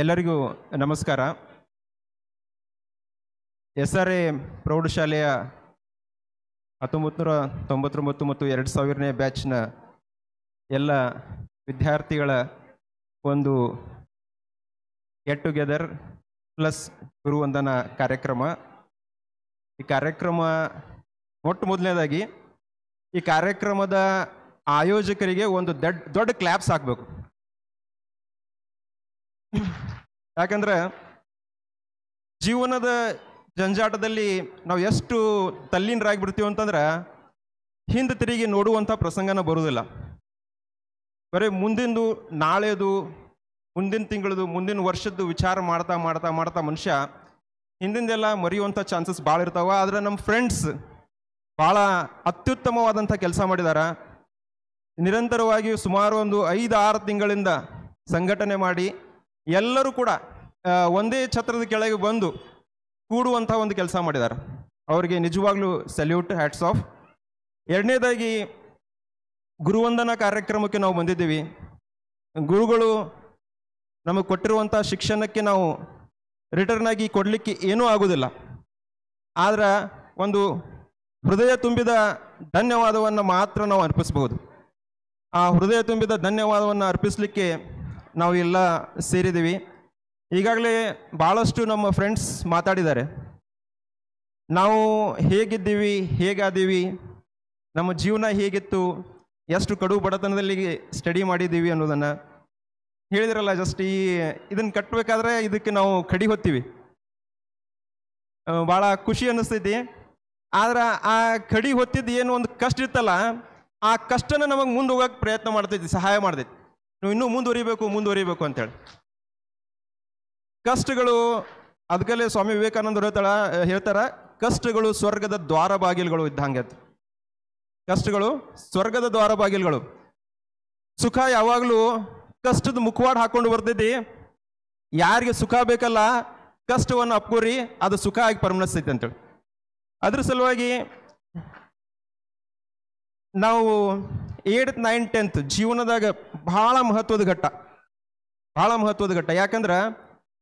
ಎಲ್ಲರಿಗೂ ನಮಸ್ಕಾರ S R A ಪ್ರೌಢಶಾಲೆಯ ಹತ್ತೊಂಬತ್ತು ನೂರ ತೊಂಬತ್ತೊಂಬತ್ತು ಮತ್ತು ಎರಡು ಸಾವಿರನೇ ಬ್ಯಾಚ್ನ ಎಲ್ಲ ವಿದ್ಯಾರ್ಥಿಗಳ ಒಂದು ಗೆಟ್ ಟುಗೆದರ್ ಪ್ಲಸ್ ಗುರುವಂದನ ಕಾರ್ಯಕ್ರಮ ಈ ಕಾರ್ಯಕ್ರಮ ಮೊಟ್ಟ ಮೊದಲನೇದಾಗಿ ಈ ಕಾರ್ಯಕ್ರಮದ ಆಯೋಜಕರಿಗೆ ಒಂದು ದೊಡ್ಡ ದೊಡ್ಡ ಕ್ಲ್ಯಾಪ್ಸ್ ಹಾಕಬೇಕು ಯಾಕಂದ್ರೆ ಜೀವನದ ಜಂಜಾಟದಲ್ಲಿ ನಾವು ಎಷ್ಟು ತಲ್ಲೀನರಾಗಿಬಿಡ್ತೀವಿ ಅಂತಂದ್ರೆ ಹಿಂದೆ ತಿರುಗಿ ನೋಡುವಂಥ ಪ್ರಸಂಗನ ಬರುವುದಿಲ್ಲ ಬರೀ ಮುಂದಿಂದು ನಾಳೆದು ಮುಂದಿನ ತಿಂಗಳದು ಮುಂದಿನ ವರ್ಷದ್ದು ವಿಚಾರ ಮಾಡ್ತಾ ಮಾಡ್ತಾ ಮಾಡ್ತಾ ಮನುಷ್ಯ ಹಿಂದಿಂದೆಲ್ಲ ಮರೆಯುವಂಥ ಚಾನ್ಸಸ್ ಭಾಳ ಇರ್ತಾವೆ ಆದರೆ ನಮ್ಮ ಫ್ರೆಂಡ್ಸ್ ಭಾಳ ಅತ್ಯುತ್ತಮವಾದಂಥ ಕೆಲಸ ಮಾಡಿದ್ದಾರೆ ನಿರಂತರವಾಗಿ ಸುಮಾರು ಒಂದು ಐದು ಆರು ತಿಂಗಳಿಂದ ಸಂಘಟನೆ ಮಾಡಿ ಎಲ್ಲರೂ ಕೂಡ ಒಂದೇ ಛತ್ರದ ಕೆಳಗೆ ಬಂದು ಕೂಡುವಂಥ ಒಂದು ಕೆಲಸ ಮಾಡಿದ್ದಾರೆ ಅವರಿಗೆ ನಿಜವಾಗ್ಲೂ ಸಲ್ಯೂಟ್ ಹ್ಯಾಟ್ಸ್ ಆಫ್ ಎರಡನೇದಾಗಿ ಗುರುವಂದನಾ ಕಾರ್ಯಕ್ರಮಕ್ಕೆ ನಾವು ಬಂದಿದ್ದೀವಿ ಗುರುಗಳು ನಮಗೆ ಕೊಟ್ಟಿರುವಂಥ ಶಿಕ್ಷಣಕ್ಕೆ ನಾವು ರಿಟರ್ನ್ ಆಗಿ ಕೊಡಲಿಕ್ಕೆ ಏನೂ ಆಗೋದಿಲ್ಲ ಆದರೆ ಒಂದು ಹೃದಯ ತುಂಬಿದ ಧನ್ಯವಾದವನ್ನು ಮಾತ್ರ ನಾವು ಅರ್ಪಿಸ್ಬೋದು ಆ ಹೃದಯ ತುಂಬಿದ ಧನ್ಯವಾದವನ್ನು ಅರ್ಪಿಸಲಿಕ್ಕೆ ನಾವು ಎಲ್ಲ ಸೇರಿದ್ದೀವಿ ಈಗಾಗಲೇ ಭಾಳಷ್ಟು ನಮ್ಮ ಫ್ರೆಂಡ್ಸ್ ಮಾತಾಡಿದ್ದಾರೆ ನಾವು ಹೇಗಿದ್ದೀವಿ ಹೇಗಾದೀವಿ ನಮ್ಮ ಜೀವನ ಹೇಗಿತ್ತು ಎಷ್ಟು ಕಡು ಬಡತನದಲ್ಲಿ ಸ್ಟಡಿ ಮಾಡಿದ್ದೀವಿ ಅನ್ನೋದನ್ನು ಹೇಳಿದ್ರಲ್ಲ ಜಸ್ಟ್ ಈ ಇದನ್ನು ಕಟ್ಟಬೇಕಾದ್ರೆ ಇದಕ್ಕೆ ನಾವು ಕಡಿ ಹೊತ್ತೀವಿ ಭಾಳ ಖುಷಿ ಅನ್ನಿಸ್ತೈತಿ ಆದ್ರೆ ಆ ಕಡಿ ಹೊತ್ತಿದ್ದು ಏನು ಒಂದು ಕಷ್ಟ ಇತ್ತಲ್ಲ ಆ ಕಷ್ಟನ ನಮಗೆ ಮುಂದೆ ಹೋಗೋಕೆ ಪ್ರಯತ್ನ ಮಾಡ್ತೈತಿ ಸಹಾಯ ಮಾಡ್ತೈತಿ ನೀವು ಇನ್ನೂ ಮುಂದುವರಿಬೇಕು ಮುಂದುವರಿಬೇಕು ಅಂತೇಳಿ ಕಷ್ಟಗಳು ಅದಕ್ಕಲ್ಲೇ ಸ್ವಾಮಿ ವಿವೇಕಾನಂದರು ಹೇಳ್ತಾಳ ಹೇಳ್ತಾರ ಕಷ್ಟಗಳು ಸ್ವರ್ಗದ ದ್ವಾರ ಬಾಗಿಲುಗಳು ಇದ್ದಂಗೆ ಕಷ್ಟಗಳು ಸ್ವರ್ಗದ ದ್ವಾರ ಬಾಗಿಲುಗಳು ಸುಖ ಯಾವಾಗಲೂ ಕಷ್ಟದ ಮುಖವಾಡ ಹಾಕೊಂಡು ಬರ್ತೈತಿ ಯಾರಿಗೆ ಸುಖ ಬೇಕಲ್ಲ ಕಷ್ಟವನ್ನು ಅಪ್ಕೋರಿ ಅದು ಸುಖ ಆಗಿ ಪರಿಣಮಿಸ್ತೈತಿ ಅಂತೇಳಿ ಅದ್ರ ಸಲುವಾಗಿ ನಾವು ಏಟ್ ನೈನ್ ಟೆಂತ್ ಜೀವನದಾಗ ಬಹಳ ಮಹತ್ವದ ಘಟ್ಟ ಬಹಳ ಮಹತ್ವದ ಘಟ್ಟ ಯಾಕಂದ್ರೆ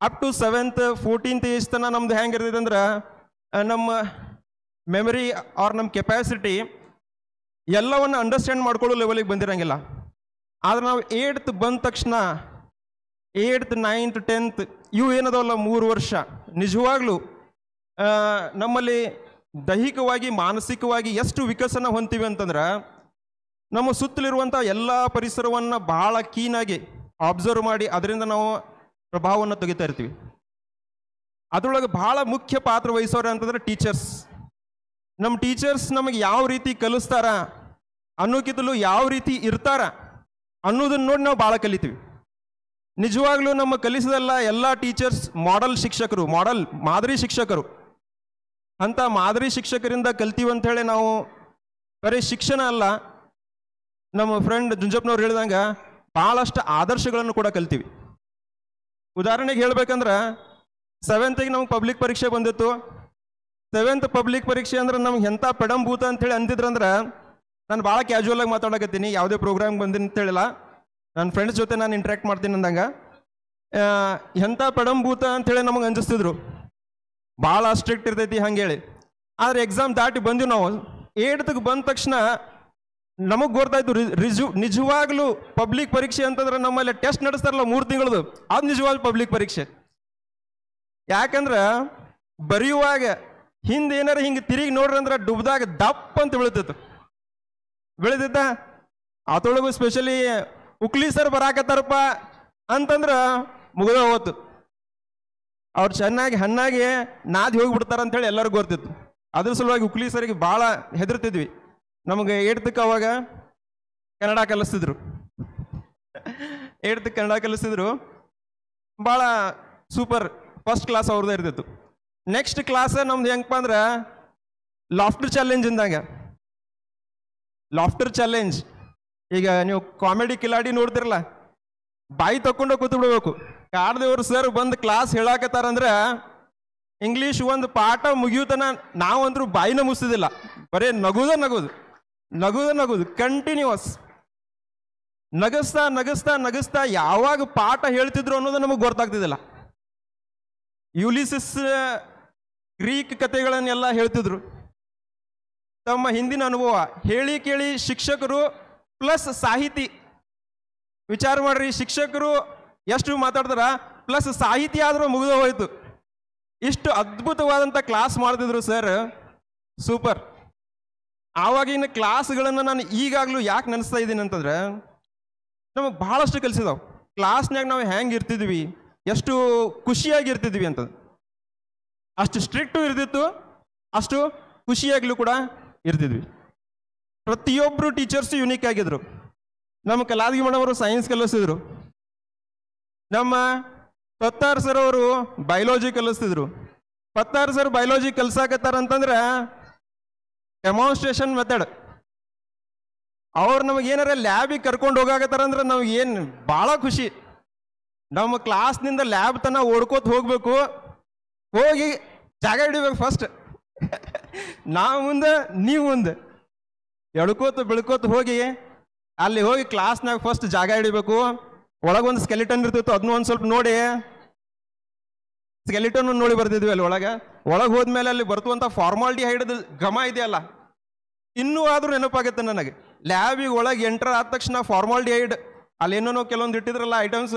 up to seventh fourteenth age ತನ ನಮ್ದು ಹೆಂಗೆ ಅಂದ್ರೆ ನಮ್ಮ ಮೆಮರಿ ಆರ್ ನಮ್ಮ ಕೆಪಾಸಿಟಿ ಎಲ್ಲವನ್ನು ಅಂಡರ್ಸ್ಟ್ಯಾಂಡ್ ಮಾಡ್ಕೊಳ್ಳೋ ಲೆವೆಲಿಗೆ ಬಂದಿರಂಗಿಲ್ಲ ಆದ್ರೆ ನಾವು ಏಟ್ತ್ ಬಂದ ತಕ್ಷಣ ಏಟ್ತ್ ನೈನ್ತ್ ಟೆಂತ್ ಇವು ಏನದವಲ್ಲ ಮೂರು ವರ್ಷ ನಿಜವಾಗ್ಲೂ ನಮ್ಮಲ್ಲಿ ದೈಹಿಕವಾಗಿ ಮಾನಸಿಕವಾಗಿ ಎಷ್ಟು ವಿಕಸನ ಹೊಂತೀವಿ ಅಂತಂದ್ರೆ ನಮ್ಮ ಸುತ್ತಲಿರುವಂಥ ಎಲ್ಲ ಪರಿಸರವನ್ನು ಭಾಳ ಕೀನಾಗಿ ಆಬ್ಸರ್ವ್ ಮಾಡಿ ಅದರಿಂದ ನಾವು ಪ್ರಭಾವವನ್ನು ತೆಗಿತಾ ಇರ್ತೀವಿ ಅದರೊಳಗೆ ಭಾಳ ಮುಖ್ಯ ಪಾತ್ರ ವಹಿಸೋರು ಅಂತಂದ್ರೆ ಟೀಚರ್ಸ್ ನಮ್ಮ ಟೀಚರ್ಸ್ ನಮಗೆ ಯಾವ ರೀತಿ ಕಲಿಸ್ತಾರ ಅನ್ನೋಕ್ಕಿಂತಲೂ ಯಾವ ರೀತಿ ಇರ್ತಾರ ಅನ್ನೋದನ್ನು ನೋಡಿ ನಾವು ಭಾಳ ಕಲಿತೀವಿ ನಿಜವಾಗ್ಲೂ ನಮ್ಮ ಕಲಿಸಿದಲ್ಲ ಎಲ್ಲ ಟೀಚರ್ಸ್ ಮಾಡಲ್ ಶಿಕ್ಷಕರು ಮಾಡಲ್ ಮಾದರಿ ಶಿಕ್ಷಕರು ಅಂತ ಮಾದರಿ ಶಿಕ್ಷಕರಿಂದ ಕಲ್ತೀವಿ ಅಂತ ನಾವು ಬರೀ ಶಿಕ್ಷಣ ಅಲ್ಲ ನಮ್ಮ ಫ್ರೆಂಡ್ ಜುಂಜಪ್ಪನವ್ರು ಹೇಳಿದಂಗೆ ಭಾಳಷ್ಟು ಆದರ್ಶಗಳನ್ನು ಕೂಡ ಕಲ್ತೀವಿ ಉದಾಹರಣೆಗೆ ಹೇಳ್ಬೇಕಂದ್ರೆ ಸೆವೆಂತಿಗೆ ನಮ್ಗೆ ಪಬ್ಲಿಕ್ ಪರೀಕ್ಷೆ ಬಂದಿತ್ತು ಸೆವೆಂತ್ ಪಬ್ಲಿಕ್ ಪರೀಕ್ಷೆ ಅಂದ್ರೆ ನಮ್ಗೆ ಎಂಥ ಪಡಂಭೂತ ಅಂತೇಳಿ ಅಂದಿದ್ರಂದ್ರೆ ನಾನು ಭಾಳ ಆಗಿ ಮಾತಾಡಕತ್ತೀನಿ ಯಾವುದೇ ಪ್ರೋಗ್ರಾಮ್ ಬಂದಿನಿ ಅಂತ ಹೇಳಿಲ್ಲ ನನ್ನ ಫ್ರೆಂಡ್ಸ್ ಜೊತೆ ನಾನು ಇಂಟ್ರ್ಯಾಕ್ಟ್ ಮಾಡ್ತೀನಿ ಅಂದಂಗೆ ಎಂಥ ಪಡಂಭೂತ ಅಂತೇಳಿ ನಮಗೆ ಅಂಜಿಸ್ತಿದ್ರು ಭಾಳ ಸ್ಟ್ರಿಕ್ಟ್ ಇರ್ತೈತಿ ಹಂಗೇಳಿ ಆದರೆ ಎಕ್ಸಾಮ್ ದಾಟಿ ಬಂದೀವಿ ನಾವು ಏಟ್ತಿಗೆ ಬಂದ ತಕ್ಷಣ ನಮಗೆ ಗೊತ್ತಾಯ್ತು ರಿಜು ನಿಜವಾಗ್ಲೂ ಪಬ್ಲಿಕ್ ಪರೀಕ್ಷೆ ಅಂತಂದ್ರೆ ನಮ್ಮಲ್ಲಿ ಟೆಸ್ಟ್ ನಡೆಸ್ತಾರಲ್ಲ ಮೂರು ತಿಂಗಳದು ಅದು ನಿಜವಾಗ್ಲೂ ಪಬ್ಲಿಕ್ ಪರೀಕ್ಷೆ ಯಾಕಂದ್ರೆ ಬರೆಯುವಾಗ ಹಿಂದೆ ಏನಾರ ಹಿಂಗೆ ತಿರುಗಿ ನೋಡ್ರಿ ಅಂದ್ರೆ ಡುಬ್ದಾಗ ದಪ್ಪ ಅಂತ ಬೀಳ್ತಿತ್ತು ಬೆಳೆದಿದ್ದ ಆತೊಳಗು ಸ್ಪೆಷಲಿ ಉಕ್ಲಿ ಸರ್ ಬರಾಕತ್ತಾರಪ್ಪ ಅಂತಂದ್ರೆ ಮುಗಿದ ಹೋತು ಅವ್ರು ಚೆನ್ನಾಗಿ ಹಣ್ಣಾಗಿ ನಾದಿ ಅಂತ ಹೇಳಿ ಎಲ್ಲರಿಗೂ ಗೊತ್ತಿತ್ತು ಅದ್ರ ಸಲುವಾಗಿ ಉಕ್ಲಿ ಸರಿಗೆ ಭಾಳ ಹೆದರ್ತಿದ್ವಿ ನಮಗೆ ಏಟ್ತಕ್ಕೆ ಅವಾಗ ಕನ್ನಡ ಕಲಿಸ್ತಿದ್ರು ಏಟ್ತಕ್ಕೆ ಕನ್ನಡ ಕಲಿಸಿದ್ರು ಭಾಳ ಸೂಪರ್ ಫಸ್ಟ್ ಕ್ಲಾಸ್ ಅವ್ರದ್ದು ಇರ್ತಿತ್ತು ನೆಕ್ಸ್ಟ್ ಕ್ಲಾಸ್ ನಮ್ದು ಹೆಂಗಪ್ಪ ಅಂದ್ರೆ ಲಾಫ್ಟರ್ ಚಾಲೆಂಜ್ ಇಂದಾಗ ಲಾಫ್ಟರ್ ಚಾಲೆಂಜ್ ಈಗ ನೀವು ಕಾಮಿಡಿ ಕಿಲಾಡಿ ನೋಡ್ತಿರಲ್ಲ ಬಾಯಿ ತಕ್ಕೊಂಡು ಕೂತ್ಬಿಡ್ಬೇಕು ಬಿಡಬೇಕು ಕಾಡ್ದೇವ್ರು ಸರ್ ಬಂದು ಕ್ಲಾಸ್ ಹೇಳಾಕತ್ತಾರಂದ್ರೆ ಇಂಗ್ಲೀಷ್ ಒಂದು ಪಾಠ ಮುಗಿಯುತನ ನಾವಂದ್ರೂ ಬಾಯಿನ ಮುಗಿಸೋದಿಲ್ಲ ಬರೀ ನಗುದ ನಗೋದು ನಗುದು ನಗುದು ಕಂಟಿನ್ಯೂಸ್ ನಗಸ್ತಾ ನಗಸ್ತಾ ನಗಸ್ತಾ ಯಾವಾಗ ಪಾಠ ಹೇಳ್ತಿದ್ರು ಅನ್ನೋದು ನಮಗೆ ಗೊತ್ತಾಗ್ತಿದ್ದಿಲ್ಲ ಯುಲಿಸಿಸ್ ಗ್ರೀಕ್ ಕಥೆಗಳನ್ನೆಲ್ಲ ಹೇಳ್ತಿದ್ರು ತಮ್ಮ ಹಿಂದಿನ ಅನುಭವ ಹೇಳಿ ಕೇಳಿ ಶಿಕ್ಷಕರು ಪ್ಲಸ್ ಸಾಹಿತಿ ವಿಚಾರ ಮಾಡ್ರಿ ಶಿಕ್ಷಕರು ಎಷ್ಟು ಮಾತಾಡ್ತಾರ ಪ್ಲಸ್ ಸಾಹಿತಿ ಆದರೂ ಮುಗಿದ ಹೋಯಿತು ಇಷ್ಟು ಅದ್ಭುತವಾದಂಥ ಕ್ಲಾಸ್ ಮಾಡ್ತಿದ್ರು ಸರ್ ಸೂಪರ್ ಆವಾಗಿನ ಕ್ಲಾಸ್ಗಳನ್ನು ನಾನು ಈಗಾಗಲೂ ಯಾಕೆ ನೆನೆಸ್ತಾ ಇದ್ದೀನಿ ಅಂತಂದ್ರೆ ನಮಗೆ ಭಾಳಷ್ಟು ಕಲಿಸಿದವು ಕ್ಲಾಸ್ನಾಗ ನಾವು ಹೆಂಗೆ ಇರ್ತಿದ್ವಿ ಎಷ್ಟು ಖುಷಿಯಾಗಿರ್ತಿದ್ವಿ ಅಂತ ಅಷ್ಟು ಸ್ಟ್ರಿಕ್ಟು ಇರ್ತಿತ್ತು ಅಷ್ಟು ಖುಷಿಯಾಗಲೂ ಕೂಡ ಇರ್ತಿದ್ವಿ ಪ್ರತಿಯೊಬ್ಬರು ಟೀಚರ್ಸು ಯುನೀಕ್ ಆಗಿದ್ರು ನಮ್ಮ ಕಲಾದಗಿ ಮೇಡಮ್ ಸೈನ್ಸ್ ಕಲಿಸಿದ್ರು ನಮ್ಮ ಪತ್ತಾರ್ ಸರ್ ಅವರು ಬಯಾಲಜಿ ಕಲಿಸ್ತಿದ್ರು ಪತ್ತಾರ್ ಸರ್ ಬಯಾಲಜಿ ಕಲಿಸಾಕತ್ತಾರಂತಂದ್ರೆ ಅಂತಂದ್ರೆ ಡೆಮಾನ್ಸ್ಟ್ರೇಷನ್ ಮೆಥಡ್ ಅವ್ರು ನಮಗೆ ಏನಾರ ಲ್ಯಾಬಿಗೆ ಕರ್ಕೊಂಡು ಹೋಗಾಕತ್ತಾರಂದ್ರೆ ನಮ್ಗೆ ಏನು ಭಾಳ ಖುಷಿ ನಮ್ಮ ಕ್ಲಾಸ್ನಿಂದ ಲ್ಯಾಬ್ ತನ ಓಡ್ಕೋತ ಹೋಗ್ಬೇಕು ಹೋಗಿ ಜಾಗ ಹಿಡಿಬೇಕು ಫಸ್ಟ್ ನಾವು ಮುಂದೆ ನೀವು ಮುಂದೆ ಎಳ್ಕೋತ ಬೆಳ್ಕೋತ ಹೋಗಿ ಅಲ್ಲಿ ಹೋಗಿ ಕ್ಲಾಸ್ನಾಗ ಫಸ್ಟ್ ಜಾಗ ಹಿಡಿಬೇಕು ಒಳಗೊಂದು ಸ್ಕೆಲಿಟನ್ ಇರ್ತಿತ್ತು ಅದನ್ನ ಒಂದು ಸ್ವಲ್ಪ ನೋಡಿ ಸ್ಕೆಲಿಟನ್ ನೋಡಿ ಬರ್ತಿದ್ವಿ ಅಲ್ಲಿ ಒಳಗೆ ಒಳಗೆ ಹೋದ್ಮೇಲೆ ಅಲ್ಲಿ ಬರ್ತುವಂಥ ಫಾರ್ಮಾಲಿಟಿ ಹೈಡ್ ಘಮ ಇದೆಯಲ್ಲ ಇನ್ನೂ ಆದರೂ ನೆನಪಾಗುತ್ತೆ ನನಗೆ ಲ್ಯಾಬಿಗೆ ಒಳಗೆ ಎಂಟರ್ ಆದ ತಕ್ಷಣ ಫಾರ್ಮಾಲಿಟಿ ಹೈಡ್ ಅಲ್ಲಿ ಏನೇನೋ ಕೆಲವೊಂದು ಇಟ್ಟಿದ್ರಲ್ಲ ಐಟಮ್ಸ್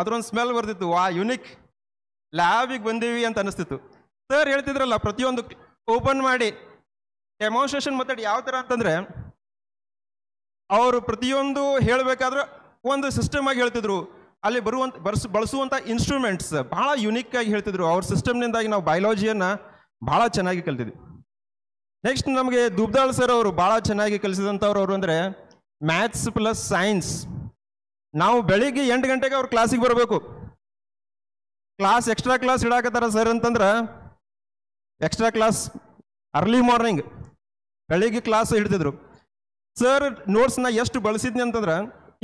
ಅದ್ರೊಂದು ಸ್ಮೆಲ್ ಬರ್ತಿತ್ತು ವಾ ಯುನಿಕ್ ಲ್ಯಾಬಿಗೆ ಬಂದೀವಿ ಅಂತ ಅನಿಸ್ತಿತ್ತು ಸರ್ ಹೇಳ್ತಿದ್ರಲ್ಲ ಪ್ರತಿಯೊಂದು ಓಪನ್ ಮಾಡಿ ಡೆಮಾನ್ಸ್ಟ್ರೇಷನ್ ಮೆಥಡ್ ಯಾವ ಥರ ಅಂತಂದ್ರೆ ಅವರು ಪ್ರತಿಯೊಂದು ಹೇಳಬೇಕಾದ್ರೆ ಒಂದು ಸಿಸ್ಟಮ್ ಆಗಿ ಹೇಳ್ತಿದ್ರು ಅಲ್ಲಿ ಬರುವಂತ ಬರ್ಸ್ ಬಳಸುವಂಥ ಇನ್ಸ್ಟ್ರೂಮೆಂಟ್ಸ್ ಭಾಳ ಯುನೀಕ್ ಆಗಿ ಹೇಳ್ತಿದ್ರು ಅವ್ರ ಸಿಸ್ಟಮ್ನಿಂದಾಗಿ ನಾವು ಬಯಾಲಜಿಯನ್ನು ಭಾಳ ಚೆನ್ನಾಗಿ ಕಲ್ತಿದ್ವಿ ನೆಕ್ಸ್ಟ್ ನಮಗೆ ದುಬ್ದಾಳ್ ಸರ್ ಅವರು ಭಾಳ ಚೆನ್ನಾಗಿ ಕಲಿಸಿದಂಥವ್ರು ಅವರು ಅಂದರೆ ಮ್ಯಾಥ್ಸ್ ಪ್ಲಸ್ ಸೈನ್ಸ್ ನಾವು ಬೆಳಿಗ್ಗೆ ಎಂಟು ಗಂಟೆಗೆ ಅವ್ರ ಕ್ಲಾಸಿಗೆ ಬರಬೇಕು ಕ್ಲಾಸ್ ಎಕ್ಸ್ಟ್ರಾ ಕ್ಲಾಸ್ ಇಡಾಕತ್ತಾರ ಸರ್ ಅಂತಂದ್ರೆ ಎಕ್ಸ್ಟ್ರಾ ಕ್ಲಾಸ್ ಅರ್ಲಿ ಮಾರ್ನಿಂಗ್ ಬೆಳಿಗ್ಗೆ ಕ್ಲಾಸ್ ಹಿಡ್ತಿದ್ರು ಸರ್ ನೋಟ್ಸ್ನ ಎಷ್ಟು ಬಳಸಿದ್ನಿ ಅಂತಂದ್ರೆ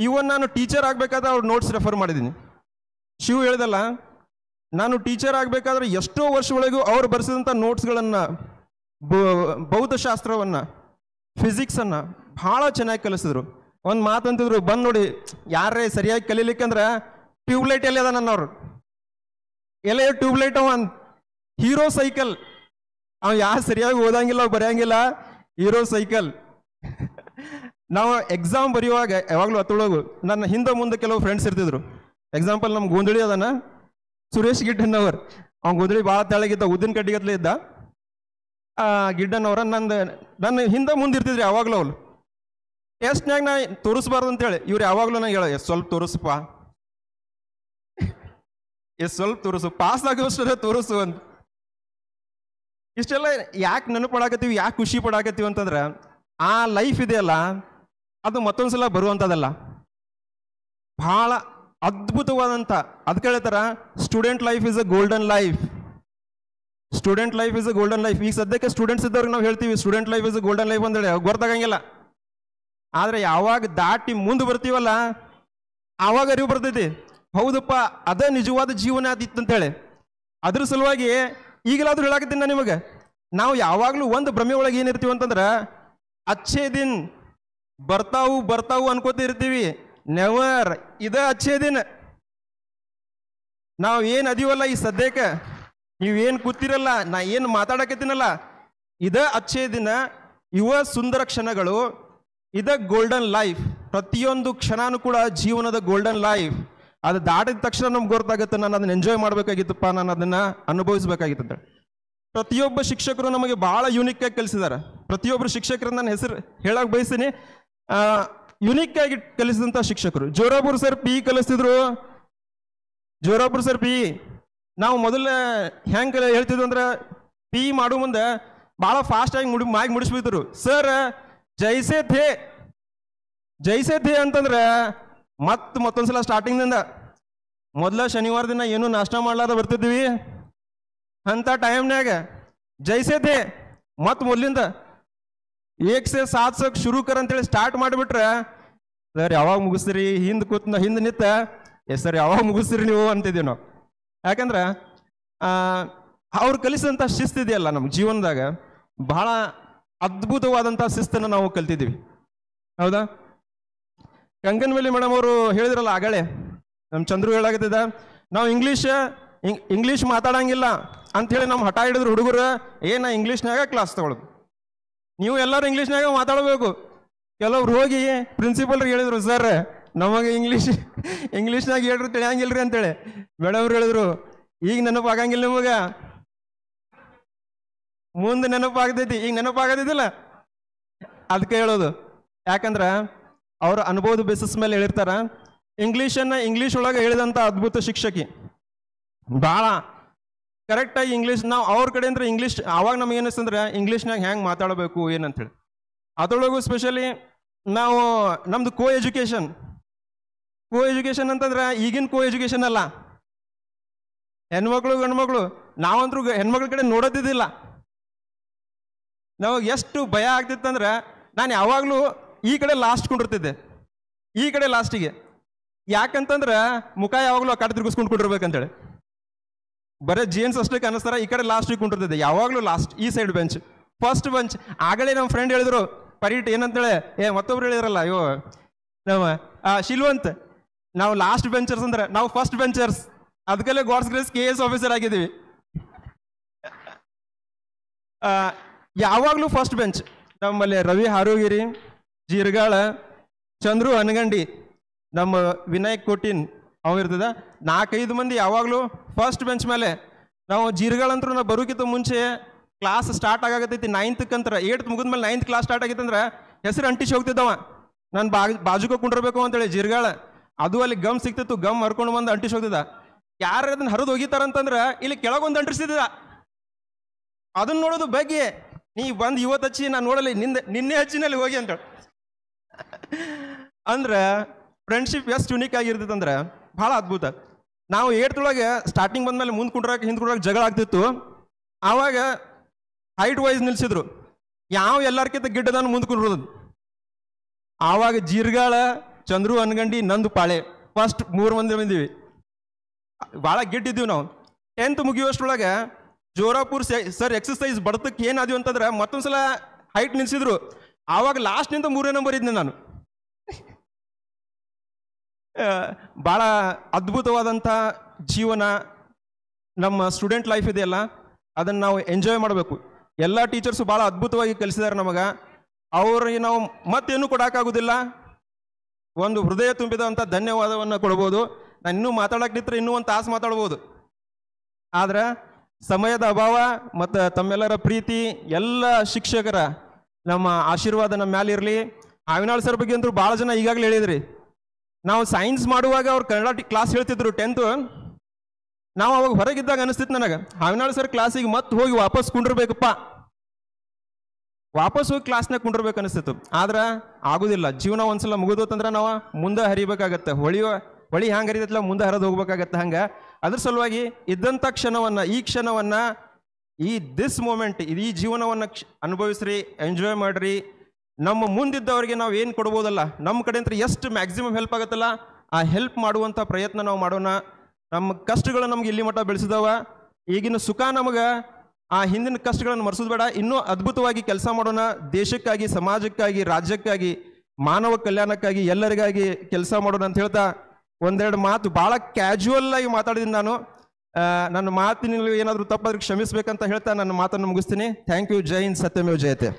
ಇವನ್ ನಾನು ಟೀಚರ್ ಆಗಬೇಕಾದ್ರೆ ಅವ್ರು ನೋಟ್ಸ್ ರೆಫರ್ ಮಾಡಿದ್ದೀನಿ ಶಿವ ಹೇಳ್ದಲ್ಲ ನಾನು ಟೀಚರ್ ಆಗಬೇಕಾದ್ರೆ ಎಷ್ಟೋ ವರ್ಷಗಳಿಗೂ ಅವ್ರು ಬರೆಸಿದಂಥ ನೋಟ್ಸ್ಗಳನ್ನು ಭೌತಶಾಸ್ತ್ರವನ್ನು ಫಿಸಿಕ್ಸನ್ನು ಭಾಳ ಚೆನ್ನಾಗಿ ಕಲಿಸಿದ್ರು ಒಂದು ಮಾತಂತಿದ್ರು ಬಂದು ನೋಡಿ ಯಾರೇ ಸರಿಯಾಗಿ ಕಲೀಲಿಕ್ಕಂದ್ರೆ ಟ್ಯೂಬ್ಲೈಟ್ ಎಲ್ಲಿ ಅದ ಅವ್ರು ಎಲ್ಲ ಟ್ಯೂಬ್ಲೈಟ್ ಅವನ್ ಹೀರೋ ಸೈಕಲ್ ಅವ ಯಾರು ಸರಿಯಾಗಿ ಓದಂಗಿಲ್ಲ ಬರೆಯಂಗಿಲ್ಲ ಹೀರೋ ಸೈಕಲ್ ನಾವು ಎಕ್ಸಾಮ್ ಬರೆಯುವಾಗ ಯಾವಾಗಲೂ ಹತ್ತೊಳಗು ನನ್ನ ಹಿಂದೆ ಮುಂದೆ ಕೆಲವು ಫ್ರೆಂಡ್ಸ್ ಇರ್ತಿದ್ರು ಎಕ್ಸಾಂಪಲ್ ನಮ್ಮ ಗೋಂದಳಿ ಅದನ್ನ ಸುರೇಶ್ ಗಿಡ್ಡನವರ್ ಅವ್ನು ಗೋಂದಳಿ ಭಾಳ ತೆಳಗಿದ್ದ ಉದ್ದಿನ ಕಡ್ಡಿಗತ್ಲೆ ಇದ್ದ ಆ ಗಿಡ್ಡನವರ ನಂದು ನನ್ನ ಹಿಂದೆ ಮುಂದೆ ಇರ್ತಿದ್ರಿ ಯಾವಾಗಲೂ ಅವ್ಳು ಎಷ್ಟನ್ಯಾಗ ನಾ ತೋರಿಸ್ಬಾರ್ದು ಅಂತೇಳಿ ಇವ್ರು ಯಾವಾಗಲೂ ನಂಗೆ ಹೇಳ ಸ್ವಲ್ಪ ತೋರಿಸಪ್ಪ ಎಸ್ ಸ್ವಲ್ಪ ತೋರಿಸು ಪಾಸ್ ಆಗೋಷ್ಟೇ ತೋರಿಸು ಅಂತ ಇಷ್ಟೆಲ್ಲ ಯಾಕೆ ನೆನಪು ಪಡಾಕತ್ತೀವಿ ಯಾಕೆ ಖುಷಿ ಪಡಾಕತ್ತೀವಿ ಅಂತಂದ್ರೆ ಆ ಲೈಫ್ ಇದೆಯಲ್ಲ ಅದು ಮತ್ತೊಂದ್ಸಲ ಸಲ ಬರುವಂಥದ್ದಲ್ಲ ಬಹಳ ಅದ್ಭುತವಾದಂಥ ಅದು ಹೇಳ್ತಾರ student life is a golden life student life is a golden life ಈಗ ಸದ್ಯಕ್ಕೆ ಸ್ಟೂಡೆಂಟ್ಸ್ ಇದ್ದವ್ರಿಗೆ ನಾವು ಹೇಳ್ತೀವಿ student life is a golden life ಅಂತೇಳಿ ಗೊತ್ತಾಗಂಗಿಲ್ಲ ಆದರೆ ಯಾವಾಗ ದಾಟಿ ಮುಂದೆ ಬರ್ತೀವಲ್ಲ ಆವಾಗ ಅರಿವು ಬರ್ತೈತಿ ಹೌದಪ್ಪ ಅದೇ ನಿಜವಾದ ಜೀವನ ಆದಿತ್ತು ಅಂತೇಳಿ ಅದ್ರ ಸಲುವಾಗಿ ಈಗಲಾದ್ರೂ ಹೇಳಾಕತ್ತೀನಿ ನಾನು ನಿಮಗೆ ನಾವು ಯಾವಾಗಲೂ ಒಂದು ಭ್ರಮೆ ಒಳಗೆ ಏನಿರ್ತೀವಿ ಅಂತಂದ್ರೆ ಅಚ್ಚೆ ದಿನ್ ಬರ್ತಾವು ಬರ್ತಾವು ಅನ್ಕೋತಿರ್ತೀವಿ ನೆವರ್ ಇದ ಅಚ್ಚೇ ದಿನ ನಾವು ಏನು ಅದೀವಲ್ಲ ಈ ಸದ್ಯಕ್ಕೆ ನೀವೇನು ಕೂತಿರಲ್ಲ ನಾ ಏನು ಮಾತಾಡಕತ್ತೀನಲ್ಲ ಇದ ಅಚ್ಚೇ ದಿನ ಯುವ ಸುಂದರ ಕ್ಷಣಗಳು ಇದ ಗೋಲ್ಡನ್ ಲೈಫ್ ಪ್ರತಿಯೊಂದು ಕ್ಷಣನೂ ಕೂಡ ಜೀವನದ ಗೋಲ್ಡನ್ ಲೈಫ್ ಅದು ದಾಟಿದ ತಕ್ಷಣ ನಮ್ಗೆ ಗೊತ್ತಾಗುತ್ತೆ ನಾನು ಅದನ್ನ ಎಂಜಾಯ್ ಮಾಡಬೇಕಾಗಿತ್ತಪ್ಪ ನಾನು ಅದನ್ನು ಅನುಭವಿಸ್ಬೇಕಾಗಿತ್ತು ಪ್ರತಿಯೊಬ್ಬ ಶಿಕ್ಷಕರು ನಮಗೆ ಭಾಳ ಯೂನಿಕ್ ಆಗಿ ಕಲಿಸಿದ್ದಾರೆ ಪ್ರತಿಯೊಬ್ಬರು ಶಿಕ್ಷಕರನ್ನ ನಾನು ಹೆಸರು ಹೇಳಕ್ಕೆ ಬಯಸ್ತೀನಿ ಯುನಿಕ್ ಆಗಿ ಕಲಿಸಿದಂಥ ಶಿಕ್ಷಕರು ಜೋರಾಪುರ್ ಸರ್ ಪಿ e ಕಲಿಸ್ತಿದ್ರು ಜೋರಾಪುರ್ ಸರ್ ಪಿ e. ನಾವು ಮೊದಲೇ ಹೆಂಗೆ ಕಲ ಹೇಳ್ತಿದ್ವಿ ಅಂದ್ರೆ ಪಿ e ಮಾಡೋ ಮುಂದೆ ಭಾಳ ಫಾಸ್ಟಾಗಿ ಮುಡಿ ಮಾಗಿ ಮುಡಿಸ್ಬಿದ್ರು ಸರ್ ಜೈಸೆ ಧೇ ಜೈಸೆ ಧೇ ಅಂತಂದ್ರೆ ಮತ್ತೆ ಮತ್ತೊಂದ್ಸಲ ಸ್ಟಾರ್ಟಿಂಗ್ನಿಂದ ಮೊದಲ ಶನಿವಾರ ದಿನ ಏನು ನಾಷ್ಟ ಮಾಡ್ಲಾದ ಬರ್ತಿದ್ವಿ ಅಂಥ ಟೈಮ್ನಾಗ ಜೈಸೆ ಧೇ ಮತ್ತೆ ಮೊದ್ಲಿಂದ ಏಕ್ ಸೇ ಸಾಧಿಸೋಕೆ ಅಂತ ಅಂತೇಳಿ ಸ್ಟಾರ್ಟ್ ಮಾಡಿಬಿಟ್ರೆ ಸರ್ ಯಾವಾಗ ಮುಗಿಸ್ತೀರಿ ಹಿಂದೆ ಕೂತ್ ಹಿಂದೆ ನಿಂತ ಎಸ್ ಸರ್ ಯಾವಾಗ ಮುಗಿಸ್ರಿ ನೀವು ಅಂತಿದ್ದೀವಿ ನಾವು ಯಾಕಂದ್ರೆ ಅವ್ರು ಕಲಿಸಿದಂಥ ಇದೆಯಲ್ಲ ನಮ್ಮ ಜೀವನದಾಗ ಬಹಳ ಅದ್ಭುತವಾದಂಥ ಶಿಸ್ತನ್ನು ನಾವು ಕಲ್ತಿದ್ದೀವಿ ಹೌದಾ ಕಂಕನ್ವಲ್ಲಿ ಮೇಡಮ್ ಅವರು ಹೇಳಿದ್ರಲ್ಲ ಆಗಳೆ ನಮ್ಮ ಚಂದ್ರು ಹೇಳಾಗತ್ತಿದ ನಾವು ಇಂಗ್ಲೀಷ್ ಇಂಗ್ಲೀಷ್ ಮಾತಾಡಂಗಿಲ್ಲ ಅಂಥೇಳಿ ನಮ್ಮ ಹಠ ಹಿಡಿದ್ರು ಹುಡುಗರು ಏನ ಇಂಗ್ಲೀಷ್ನಾಗ ಕ್ಲಾಸ್ ತಗೊಳ್ಳೋದು ನೀವು ಎಲ್ಲರೂ ಇಂಗ್ಲೀಷ್ನಾಗ ಮಾತಾಡಬೇಕು ಕೆಲವ್ರು ಹೋಗಿ ಪ್ರಿನ್ಸಿಪಲ್ರಿಗೆ ಹೇಳಿದ್ರು ಸರ್ ನಮಗೆ ಇಂಗ್ಲೀಷ್ ಇಂಗ್ಲೀಷ್ನಾಗ ಹೇಳ್ರು ತಿಳಿಯಂಗಿಲ್ರಿ ಅಂತೇಳಿ ಮೇಡಮ್ರು ಹೇಳಿದ್ರು ಈಗ ನೆನಪಾಗಂಗಿಲ್ಲ ನಿಮಗೆ ಮುಂದೆ ನೆನಪಾಗ್ತೈತಿ ಈಗ ನೆನಪಾಗದಿದ್ದಿಲ್ಲ ಅದಕ್ಕೆ ಹೇಳೋದು ಯಾಕಂದ್ರೆ ಅವರು ಅನುಭವದ ಬೇಸಿಸ್ ಮೇಲೆ ಹೇಳಿರ್ತಾರ ಇಂಗ್ಲೀಷನ್ನು ಇಂಗ್ಲೀಷ್ ಒಳಗೆ ಹೇಳಿದಂಥ ಅದ್ಭುತ ಶಿಕ್ಷಕಿ ಭಾಳ ಕರೆಕ್ಟಾಗಿ ಇಂಗ್ಲೀಷ್ ನಾವು ಅವ್ರ ಕಡೆ ಅಂದರೆ ಇಂಗ್ಲೀಷ್ ಆವಾಗ ನಮ್ಗೆ ಏನಿಸ್ತಂದ್ರೆ ಇಂಗ್ಲೀಷ್ನಾಗ ಹೆಂಗೆ ಮಾತಾಡಬೇಕು ಏನಂತೇಳಿ ಅದರೊಳಗೂ ಸ್ಪೆಷಲಿ ನಾವು ನಮ್ಮದು ಕೋ ಎಜುಕೇಷನ್ ಕೋ ಎಜುಕೇಷನ್ ಅಂತಂದ್ರೆ ಈಗಿನ ಕೋ ಎಜುಕೇಷನ್ ಅಲ್ಲ ಹೆಣ್ಮಕ್ಳು ಗಂಡ್ಮಕ್ಳು ನಾವಂದ್ರೂ ಹೆಣ್ಮಕ್ಳ ಕಡೆ ನೋಡೋದಿದ್ದಿಲ್ಲ ನಾವು ಎಷ್ಟು ಭಯ ಆಗ್ತಿತ್ತಂದ್ರೆ ನಾನು ಯಾವಾಗಲೂ ಈ ಕಡೆ ಲಾಸ್ಟ್ ಕೊಂಡಿರ್ತಿದ್ದೆ ಈ ಕಡೆ ಲಾಸ್ಟಿಗೆ ಯಾಕಂತಂದ್ರೆ ಮುಖ ಯಾವಾಗಲೂ ಕಡೆ ತಿರ್ಗಿಸ್ಕೊಂಡು ಕೊಟ್ಟಿರ್ಬೇಕಂತೇಳಿ ಬರೀ ಜೇನ್ಸ್ ಅಷ್ಟೇ ಕಾಣಿಸ್ತಾರ ಈ ಕಡೆ ಲಾಸ್ಟ್ ವೀಕ್ ಕುಂಟಿರ್ತೈತೆ ಯಾವಾಗಲೂ ಲಾಸ್ಟ್ ಈ ಸೈಡ್ ಬೆಂಚ್ ಫಸ್ಟ್ ಬೆಂಚ್ ಆಗಲೇ ನಮ್ಮ ಫ್ರೆಂಡ್ ಹೇಳಿದ್ರು ಪರೀಟ್ ಏನಂತೇಳಿ ಏ ಮತ್ತೊಬ್ರು ಹೇಳಿದ್ರಲ್ಲ ಅಯ್ಯೋ ನಮ್ಮ ಶಿಲ್ವಂತ್ ನಾವು ಲಾಸ್ಟ್ ಬೆಂಚರ್ಸ್ ಅಂದ್ರೆ ನಾವು ಫಸ್ಟ್ ಬೆಂಚರ್ಸ್ ಅದಕ್ಕೆಲ್ಲ God's grace K S officer ಆಗಿದ್ದೀವಿ ಯಾವಾಗಲೂ ಫಸ್ಟ್ ಬೆಂಚ್ ನಮ್ಮಲ್ಲಿ ರವಿ ಹಾರೋಗಿರಿ ಜೀರ್ಗಾಳ ಚಂದ್ರು ಅನಗಂಡಿ ನಮ್ಮ ವಿನಾಯಕ್ ಕೋಟಿನ್ ಅವ ಇರ್ತದ ನಾಲ್ಕೈದು ಮಂದಿ ಯಾವಾಗಲೂ ಫಸ್ಟ್ ಬೆಂಚ್ ಮೇಲೆ ನಾವು ಜೀರ್ಗಳಂತರ ನಾವು ಬರೋಕ್ಕಿಂತ ಮುಂಚೆ ಕ್ಲಾಸ್ ಸ್ಟಾರ್ಟ್ ಆಗಾಗತ್ತೈತಿ ನೈನ್ತ್ಕಂತ್ರ ಏಟ್ತ್ ಮುಗಿದ್ಮೇಲೆ ನೈನ್ತ್ ಕ್ಲಾಸ್ ಸ್ಟಾರ್ಟ್ ಅಂದ್ರೆ ಹೆಸರು ಅಂಟಿಸಿ ಹೋಗ್ತಿದ್ದವ ನಾನು ಬಾ ಬಾಜುಕ ಕುಂಡಿರ್ಬೇಕು ಅಂತೇಳಿ ಜೀರ್ಗಾಳ ಅದು ಅಲ್ಲಿ ಗಮ್ ಸಿಕ್ತಿತ್ತು ಗಮ್ ಹರ್ಕೊಂಡು ಬಂದು ಅಂಟಿಸಿ ಹೋಗ್ತಿದ್ದ ಯಾರು ಅದನ್ನ ಹರಿದು ಹೋಗಿತಾರಂತಂದ್ರೆ ಇಲ್ಲಿ ಕೆಳಗೊಂದು ಅಂಟಿಸ್ತಿದ್ದ ಅದನ್ನ ನೋಡೋದು ಬಗ್ಗೆ ನೀ ಬಂದು ಇವತ್ತು ಹಚ್ಚಿ ನಾನು ನೋಡಲಿ ನಿನ್ನೆ ನಿನ್ನೆ ಹಚ್ಚಿನಲ್ಲಿ ಹೋಗಿ ಅಂತ ಅಂದ್ರೆ ಫ್ರೆಂಡ್ಶಿಪ್ ಎಷ್ಟು ಯುನೀಕ್ ಆಗಿರ್ತೈತೆ ಅಂದ್ರೆ ಭಾಳ ಅದ್ಭುತ ನಾವು ಏಟ್ದೊಳಗೆ ಸ್ಟಾರ್ಟಿಂಗ್ ಬಂದಮೇಲೆ ಮುಂದೆ ಕುಂಡ್ರಾಕ ಹಿಂದ್ ಕುಂಡ್ರಾಕ ಜಗಳ ಆಗ್ತಿತ್ತು ಆವಾಗ ಹೈಟ್ ವೈಸ್ ನಿಲ್ಸಿದ್ರು ಯಾವ ಎಲ್ಲರ್ಕಿಂತ ಗಿಡ್ಡದನ್ನು ಮುಂದೆ ಕುಂಡ್ರದು ಆವಾಗ ಜೀರ್ಗಾಳ ಚಂದ್ರು ಅನ್ಗಂಡಿ ನಂದು ಪಾಳೆ ಫಸ್ಟ್ ಮೂರು ಮಂದಿ ಬಂದಿವಿ ಭಾಳ ಗಿಡ್ಡಿದ್ದೀವಿ ನಾವು ಟೆಂತ್ ಮುಗಿಯುವಷ್ಟೊಳಗೆ ಜೋರಾಪುರ್ ಸರ್ ಎಕ್ಸಸೈಸ್ ಬಡತಕ್ಕೆ ಏನಾದ್ವಿ ಅಂತಂದ್ರೆ ಮತ್ತೊಂದ್ಸಲ ಹೈಟ್ ನಿಲ್ಸಿದ್ರು ಆವಾಗ ಲಾಸ್ಟ್ನಿಂದ ಮೂರನೇ ನಂಬರ್ ಇದ್ದೆ ನಾನು ಭಾಳ ಅದ್ಭುತವಾದಂಥ ಜೀವನ ನಮ್ಮ ಸ್ಟೂಡೆಂಟ್ ಲೈಫ್ ಇದೆಯಲ್ಲ ಅದನ್ನು ನಾವು ಎಂಜಾಯ್ ಮಾಡಬೇಕು ಎಲ್ಲ ಟೀಚರ್ಸು ಭಾಳ ಅದ್ಭುತವಾಗಿ ಕಲಿಸಿದ್ದಾರೆ ನಮಗೆ ಅವ್ರಿಗೆ ನಾವು ಮತ್ತೇನು ಕೊಡೋಕ್ಕಾಗೋದಿಲ್ಲ ಒಂದು ಹೃದಯ ತುಂಬಿದಂಥ ಧನ್ಯವಾದವನ್ನು ಕೊಡ್ಬೋದು ನಾನು ಇನ್ನೂ ಮಾತಾಡೋಕೆ ನಿಂತರೆ ಇನ್ನೂ ಒಂದು ತಾಸು ಮಾತಾಡ್ಬೋದು ಆದರೆ ಸಮಯದ ಅಭಾವ ಮತ್ತು ತಮ್ಮೆಲ್ಲರ ಪ್ರೀತಿ ಎಲ್ಲ ಶಿಕ್ಷಕರ ನಮ್ಮ ಆಶೀರ್ವಾದ ನಮ್ಮ ಮ್ಯಾಲಿರಲಿ ಆವಿನಾಳ್ ಸರ್ ಬಗ್ಗೆ ಅಂದರೂ ಭಾಳ ಜನ ಈಗಾಗಲೇ ಹೇಳಿದ್ರಿ ನಾವು ಸೈನ್ಸ್ ಮಾಡುವಾಗ ಅವ್ರು ಕನ್ನಡ ಕ್ಲಾಸ್ ಹೇಳ್ತಿದ್ರು ಟೆಂತ್ ನಾವು ಅವಾಗ ಹೊರಗಿದ್ದಾಗ ಅನಿಸ್ತಿತ್ತು ನನಗೆ ಹಾವಿನಾಳ ಸರ್ ಕ್ಲಾಸಿಗೆ ಮತ್ತೆ ಹೋಗಿ ವಾಪಸ್ ಕುಂಡಿರ್ಬೇಕಪ್ಪ ವಾಪಸ್ ಹೋಗಿ ಕ್ಲಾಸ್ನಾಗ ಕುಂಡಿರ್ಬೇಕು ಅನಿಸ್ತಿತ್ತು ಆದ್ರೆ ಆಗುದಿಲ್ಲ ಜೀವನ ಒಂದ್ಸಲ ಮುಗಿದೋತಂದ್ರೆ ನಾವು ಮುಂದೆ ಹರಿಬೇಕಾಗತ್ತೆ ಹೊಳಿಯೋ ಹೊಳಿ ಹ್ಯಾಂಗೆ ಹರಿದೈತಲ್ಲ ಮುಂದೆ ಹರಿದು ಹೋಗ್ಬೇಕಾಗತ್ತೆ ಹಂಗೆ ಅದ್ರ ಸಲುವಾಗಿ ಇದ್ದಂಥ ಕ್ಷಣವನ್ನು ಈ ಕ್ಷಣವನ್ನು ಈ ದಿಸ್ ಮೂಮೆಂಟ್ ಈ ಜೀವನವನ್ನು ಅನುಭವಿಸ್ರಿ ಎಂಜಾಯ್ ಮಾಡ್ರಿ ನಮ್ಮ ಮುಂದಿದ್ದವರಿಗೆ ನಾವು ಏನು ಕೊಡ್ಬೋದಲ್ಲ ನಮ್ಮ ಕಡೆ ಎಷ್ಟು ಮ್ಯಾಕ್ಸಿಮಮ್ ಹೆಲ್ಪ್ ಆಗುತ್ತಲ್ಲ ಆ ಹೆಲ್ಪ್ ಮಾಡುವಂಥ ಪ್ರಯತ್ನ ನಾವು ಮಾಡೋಣ ನಮ್ಮ ಕಷ್ಟಗಳು ನಮ್ಗೆ ಇಲ್ಲಿ ಮಟ್ಟ ಬೆಳೆಸಿದವ ಈಗಿನ ಸುಖ ನಮಗೆ ಆ ಹಿಂದಿನ ಕಷ್ಟಗಳನ್ನು ಮರೆಸೋದು ಬೇಡ ಇನ್ನೂ ಅದ್ಭುತವಾಗಿ ಕೆಲಸ ಮಾಡೋಣ ದೇಶಕ್ಕಾಗಿ ಸಮಾಜಕ್ಕಾಗಿ ರಾಜ್ಯಕ್ಕಾಗಿ ಮಾನವ ಕಲ್ಯಾಣಕ್ಕಾಗಿ ಎಲ್ಲರಿಗಾಗಿ ಕೆಲಸ ಮಾಡೋಣ ಅಂತ ಹೇಳ್ತಾ ಒಂದೆರಡು ಮಾತು ಭಾಳ ಕ್ಯಾಜುವಲ್ ಆಗಿ ಮಾತಾಡಿದ್ದೀನಿ ನಾನು ನನ್ನ ಮಾತಿನಲ್ಲಿ ಏನಾದರೂ ತಪ್ಪಾದ್ರೆ ಕ್ಷಮಿಸಬೇಕಂತ ಹೇಳ್ತಾ ನನ್ನ ಮಾತನ್ನು ಮುಗಿಸ್ತೀನಿ ಥ್ಯಾಂಕ್ ಯು ಜೈ ಹಿಂದ್ ಸತ್ಯಮೇವ್ ಜಯತೆ